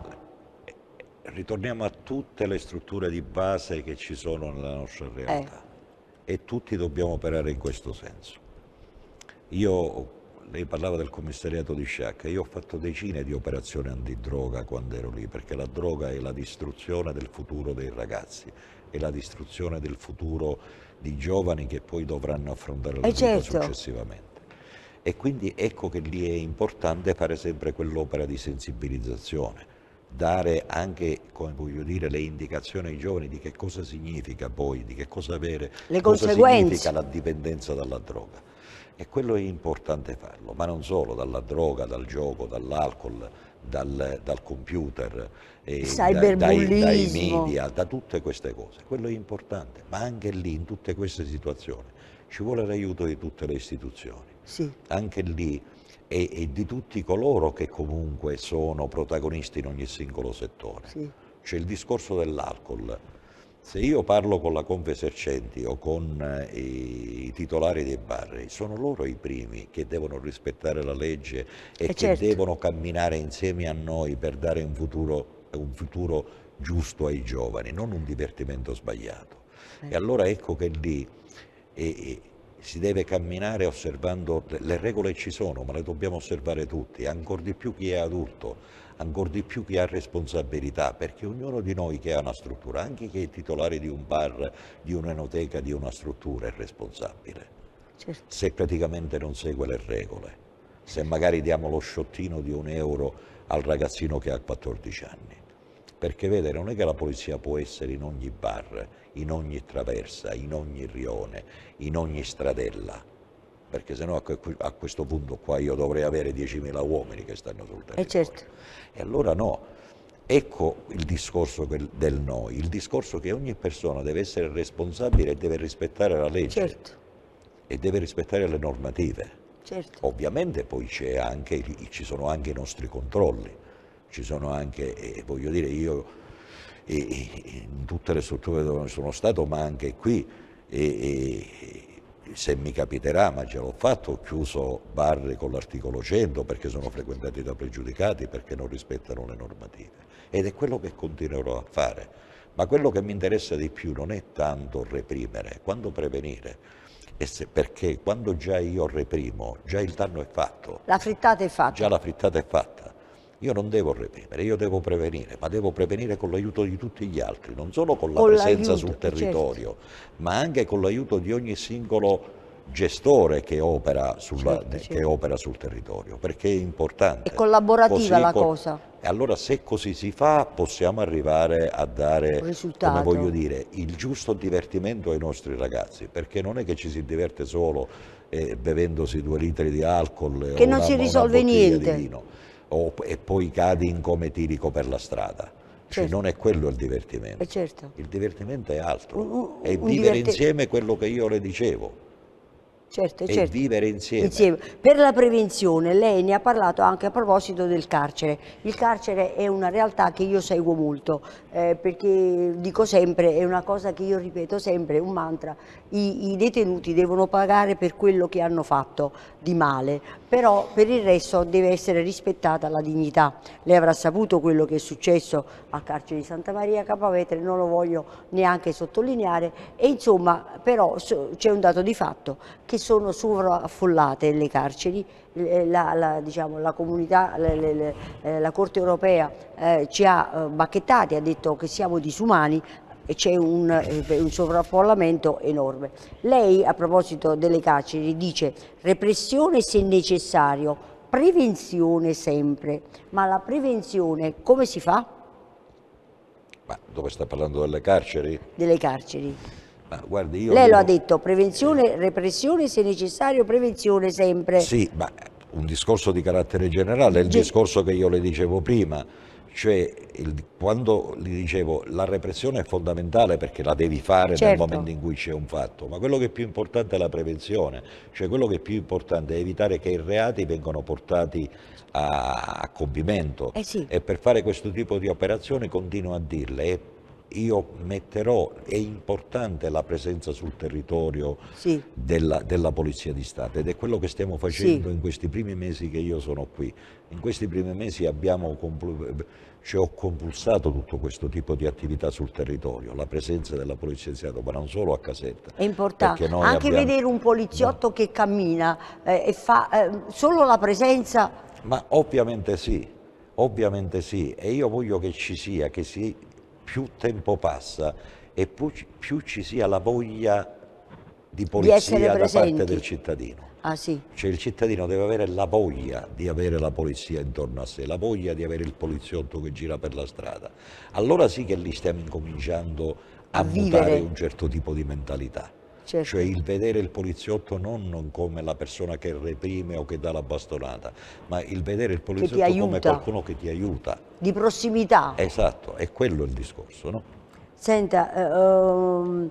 Speaker 2: eh, ritorniamo a tutte le strutture di base che ci sono nella nostra realtà eh. e tutti dobbiamo operare in questo senso. Io lei parlava del commissariato di Sciacca, io ho fatto decine di operazioni antidroga quando ero lì, perché la droga è la distruzione del futuro dei ragazzi, è la distruzione del futuro di giovani che poi dovranno affrontare la e eh, vita certo. successivamente. E quindi ecco che lì è importante fare sempre quell'opera di sensibilizzazione dare anche dire, le indicazioni ai giovani di che cosa significa poi, di che cosa avere, le cosa significa la dipendenza dalla droga. E quello è importante farlo, ma non solo dalla droga, dal gioco, dall'alcol, dal, dal computer, eh, dai, dai, media, da tutte queste cose. Quello è importante, ma anche lì, in tutte queste situazioni, ci vuole l'aiuto di tutte le istituzioni. Sì. Anche lì e, e, di tutti coloro che comunque sono protagonisti in ogni singolo settore. Sì. C'è il discorso dell'alcol. Se io parlo con la Confesercenti o con eh, i, i titolari dei bar, sono loro i primi che devono rispettare la legge e, e eh, che certo. devono camminare insieme a noi per dare un futuro, un futuro giusto ai giovani, non un divertimento sbagliato. Eh. E allora ecco che lì e, si deve camminare osservando, le regole ci sono, ma le dobbiamo osservare tutti, ancora di più chi è adulto, ancora di più chi ha responsabilità, perché ognuno di noi che ha una struttura, anche chi è titolare di un bar, di un'enoteca, di una struttura, è responsabile. Certo. Se praticamente non segue le regole, se magari diamo lo sciottino di un euro al ragazzino che ha 14 anni. Perché vede, non è che la polizia può essere in ogni bar, in ogni traversa, in ogni rione, in ogni stradella, perché sennò a questo punto qua io dovrei avere 10.000 uomini che stanno sul eh, territorio. E, certo. e allora no. Ecco il discorso del noi, il discorso che ogni persona deve essere responsabile e deve rispettare la legge certo. e deve rispettare le normative. Certo. Ovviamente poi anche, ci sono anche i nostri controlli, ci sono anche, eh, voglio dire, io e, e, in tutte le strutture dove sono stato, ma anche qui. E, se mi capiterà, ma già l'ho fatto, ho chiuso barre con l'articolo 100 perché sono frequentati da pregiudicati, perché non rispettano le normative. Ed è quello che continuerò a fare. Ma quello che mi interessa di più non è tanto reprimere, quanto prevenire. Se, perché quando già io reprimo, già il danno è fatto.
Speaker 1: La frittata è fatta. Già la
Speaker 2: frittata è fatta. Io non devo reprimere, io devo prevenire, ma devo prevenire con l'aiuto di tutti gli altri, non solo con la con presenza sul certo. territorio, certo. ma anche con l'aiuto di ogni singolo gestore che opera, sulla, certo, certo. che opera, sul territorio, perché è importante. È
Speaker 1: collaborativa così, la co cosa.
Speaker 2: E allora se così si fa possiamo arrivare a dare, come voglio dire, il giusto divertimento ai nostri ragazzi, perché non è che ci si diverte solo eh, bevendosi due litri di alcol che non si risolve niente o, e poi cadi in come tirico per la strada. Cioè certo. non è quello il divertimento. Eh certo. Il divertimento è altro. Un, un, è vivere diverte... insieme quello che io le dicevo
Speaker 1: certo, e certo.
Speaker 2: vivere insieme. insieme.
Speaker 1: Per la prevenzione, lei ne ha parlato anche a proposito del carcere. Il carcere è una realtà che io seguo molto, eh, perché dico sempre, è una cosa che io ripeto sempre, un mantra, i, i, detenuti devono pagare per quello che hanno fatto di male, però per il resto deve essere rispettata la dignità. Lei avrà saputo quello che è successo al carcere di Santa Maria Capavetere, non lo voglio neanche sottolineare, e insomma però c'è un dato di fatto che sono sovraffollate le carceri, eh, la, la, diciamo, la, comunità, eh, la, Corte europea eh, ci ha eh, bacchettati, ha detto che siamo disumani e c'è un, un sovraffollamento enorme. Lei a proposito delle carceri dice repressione se necessario, prevenzione sempre, ma la prevenzione come si fa?
Speaker 2: Ma dove sta parlando delle carceri?
Speaker 1: Delle carceri.
Speaker 2: Ma guarda, io Lei avevo... lo ha
Speaker 1: detto, prevenzione, eh. repressione, se necessario, prevenzione sempre. Sì,
Speaker 2: ma un discorso di carattere generale, è il Ge discorso che io le dicevo prima, cioè il, quando gli dicevo la repressione è fondamentale perché la devi fare certo. nel momento in cui c'è un fatto, ma quello che è più importante è la prevenzione, cioè quello che è più importante è evitare che i reati vengano portati a, a compimento eh sì. e per fare questo tipo di operazioni continuo a dirle, è io metterò, è importante la presenza sul territorio sì. della, della, Polizia di Stato ed è quello che stiamo facendo sì. in questi primi mesi che io sono qui. In questi primi mesi abbiamo, ci ho compulsato tutto questo tipo di attività sul territorio, la presenza della Polizia di Stato, ma non solo a casetta.
Speaker 1: È importante, anche abbiamo... vedere un poliziotto no. che cammina eh, e fa eh, solo la presenza.
Speaker 2: Ma ovviamente sì, ovviamente sì, e io voglio che ci sia, che si più tempo passa e più, più ci sia la voglia di polizia di da parte del cittadino. Ah, sì. Cioè il cittadino deve avere la voglia di avere la polizia intorno a sé, la voglia di avere il poliziotto che gira per la strada. Allora sì che lì stiamo incominciando a, a mutare un certo tipo di mentalità certo. cioè il vedere il poliziotto non, non, come la persona che reprime o che dà la bastonata, ma il vedere il poliziotto come qualcuno che ti aiuta.
Speaker 1: Di prossimità.
Speaker 2: Esatto, è quello il discorso, no?
Speaker 1: Senta, uh,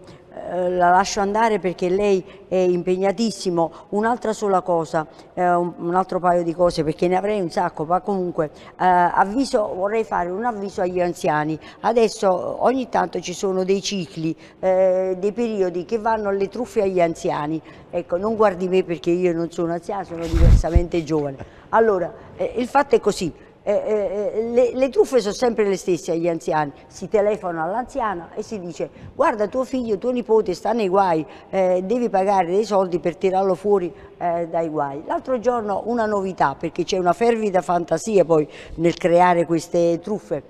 Speaker 1: eh, la lascio andare perché lei è impegnatissimo. Un'altra sola cosa, eh, un, un, altro paio di cose perché ne avrei un sacco, ma comunque eh, avviso, vorrei fare un avviso agli anziani. Adesso ogni tanto ci sono dei cicli, eh, dei periodi che vanno alle truffe agli anziani. Ecco, non guardi me perché io non sono anziana, sono diversamente giovane. Allora, il fatto è così eh, eh, eh, le, le, truffe sono sempre le stesse agli anziani, si telefona all'anziana e si dice guarda tuo figlio, tuo nipote sta nei guai, eh, devi pagare dei soldi per tirarlo fuori dai guai. L'altro giorno una novità, perché c'è una fervida fantasia poi nel creare queste truffe,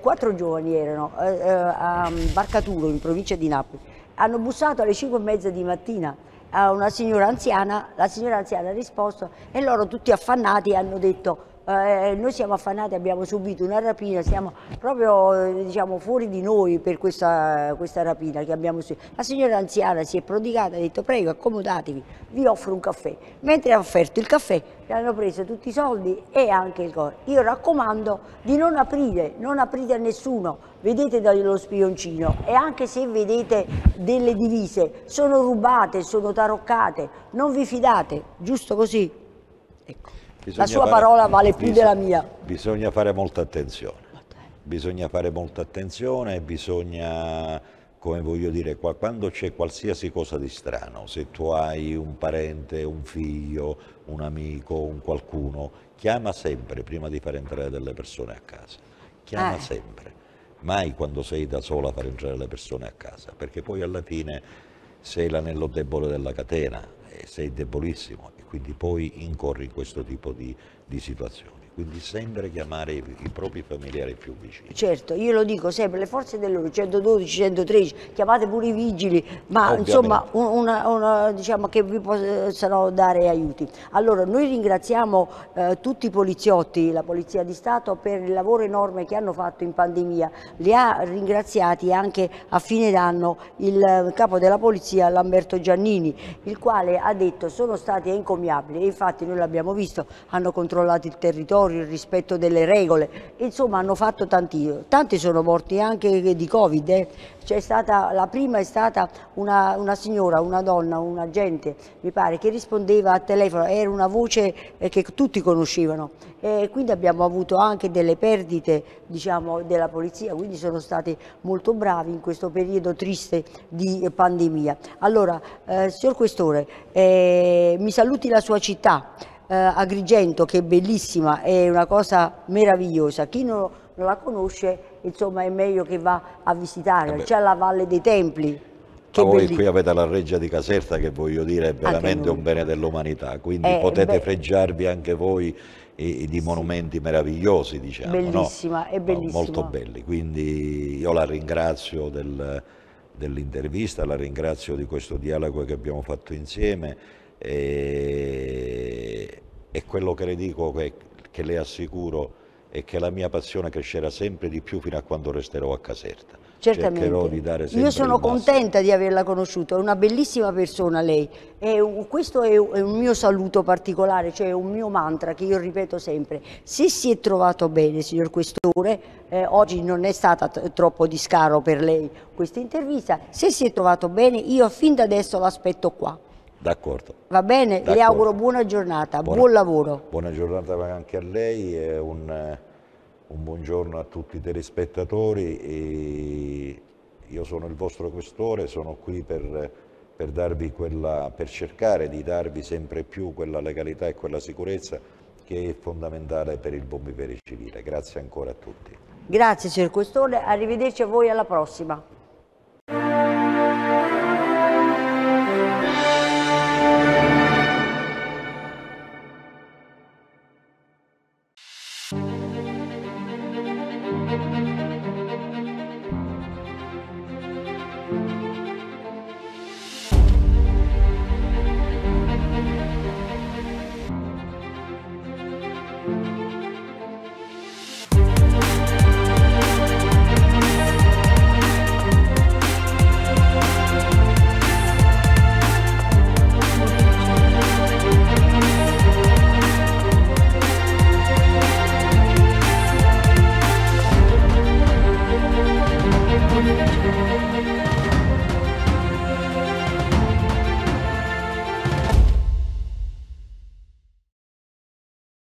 Speaker 1: quattro giovani erano a Barcaturo in provincia di Napoli, hanno bussato alle 5 e mezza di mattina a una signora anziana, la signora anziana ha risposto e loro tutti affannati hanno detto eh, noi siamo affannati, abbiamo subito una rapina, siamo proprio eh, diciamo, fuori di noi per questa, questa rapina che abbiamo subito. La signora anziana si è prodigata, ha detto prego accomodatevi, vi offro un caffè. Mentre ha offerto il caffè gli hanno preso tutti i soldi e anche il corpo. Io raccomando di non aprire, non aprite a nessuno, vedete dallo spioncino e anche se vedete delle divise, sono rubate, sono taroccate, non vi fidate, giusto così?
Speaker 2: Ecco. Bisogna la sua fare, parola vale più bisogna, della mia. Bisogna fare molta attenzione. Bisogna fare molta attenzione, bisogna, come voglio dire, quando c'è qualsiasi cosa di strano, se tu hai un parente, un figlio, un amico, un qualcuno, chiama sempre prima di far entrare delle persone a casa. Chiama eh. sempre. Mai quando sei da sola a far entrare le persone a casa, perché poi alla fine sei l'anello debole della catena, e sei debolissimo quindi poi incorri in questo tipo di, di situazioni. Quindi sempre chiamare i, i propri familiari più vicini.
Speaker 1: Certo, io lo dico sempre, le forze dell'ordine, 112, 113, chiamate pure i vigili, ma Ovviamente. insomma una, una, diciamo che vi possano dare aiuti. Allora, noi ringraziamo eh, tutti i poliziotti, la Polizia di Stato, per il lavoro enorme che hanno fatto in pandemia. Li ha ringraziati anche a fine d'anno il eh, capo della Polizia, Lamberto Giannini, il quale ha detto sono stati encomiabili e infatti noi l'abbiamo visto, hanno controllato il territorio, obbligatorio, il rispetto delle regole, insomma hanno fatto tanti, tanti sono morti anche di Covid, eh. stata, la prima è stata una, una, signora, una donna, un agente mi pare, che rispondeva al telefono, era una voce eh, che tutti conoscevano e quindi abbiamo avuto anche delle perdite diciamo, della polizia, quindi sono stati molto bravi in questo periodo triste di pandemia. Allora, eh, signor Questore, eh, mi saluti la sua città eh, Agrigento che è bellissima, è una cosa meravigliosa. Chi non, non la conosce, insomma, è meglio che va a visitarla. Eh C'è la Valle dei Templi.
Speaker 2: Che Ma voi bellissima. qui avete la Reggia di Caserta che voglio dire è veramente un bene dell'umanità, quindi eh, eh potete beh, fregiarvi anche voi eh, di sì. monumenti meravigliosi, diciamo. Bellissima,
Speaker 1: no? è bellissima. Molto belli,
Speaker 2: quindi io la ringrazio del, dell'intervista, la ringrazio di questo dialogo che abbiamo fatto insieme e, e quello che le dico, che, che le assicuro, è che la mia passione crescerà sempre di più fino a quando resterò a Caserta. Certamente. Cercherò di dare sempre Io sono
Speaker 1: contenta di averla conosciuta, è una bellissima persona lei. È un, questo è un mio saluto particolare, cioè un mio mantra che io ripeto sempre. Se si è trovato bene, signor Questore, eh, oggi non è stata troppo di scaro per lei questa intervista, se si è trovato bene io fin da adesso l'aspetto qua
Speaker 2: D'accordo. Va bene, le auguro
Speaker 1: buona giornata, buona, buon lavoro.
Speaker 2: Buona giornata anche a lei e un, un buongiorno a tutti i telespettatori. E io sono il vostro questore, sono qui per, per, quella, per cercare di darvi sempre più quella legalità e quella sicurezza che è fondamentale per il buon vivere civile. Grazie ancora a tutti.
Speaker 1: Grazie signor Questore, arrivederci a voi alla prossima.